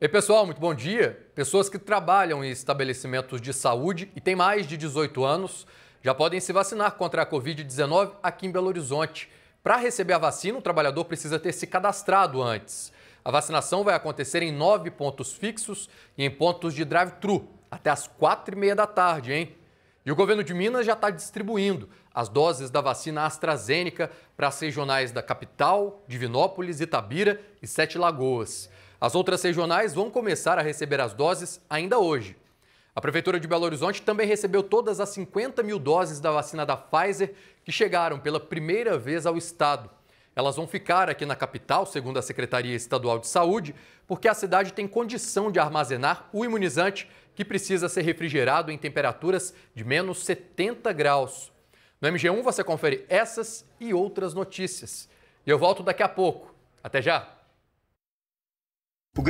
E pessoal, muito bom dia. Pessoas que trabalham em estabelecimentos de saúde e têm mais de 18 anos já podem se vacinar contra a Covid-19 aqui em Belo Horizonte. Para receber a vacina, o trabalhador precisa ter se cadastrado antes. A vacinação vai acontecer em nove pontos fixos e em pontos de drive-thru, até às quatro e meia da tarde, hein? E o governo de Minas já está distribuindo as doses da vacina AstraZeneca para as regionais da capital, Divinópolis, Itabira e Sete Lagoas. As outras regionais vão começar a receber as doses ainda hoje. A Prefeitura de Belo Horizonte também recebeu todas as 50 mil doses da vacina da Pfizer que chegaram pela primeira vez ao estado. Elas vão ficar aqui na capital, segundo a Secretaria Estadual de Saúde, porque a cidade tem condição de armazenar o imunizante que precisa ser refrigerado em temperaturas de menos 70 graus. No MG1 você confere essas e outras notícias. E eu volto daqui a pouco. Até já!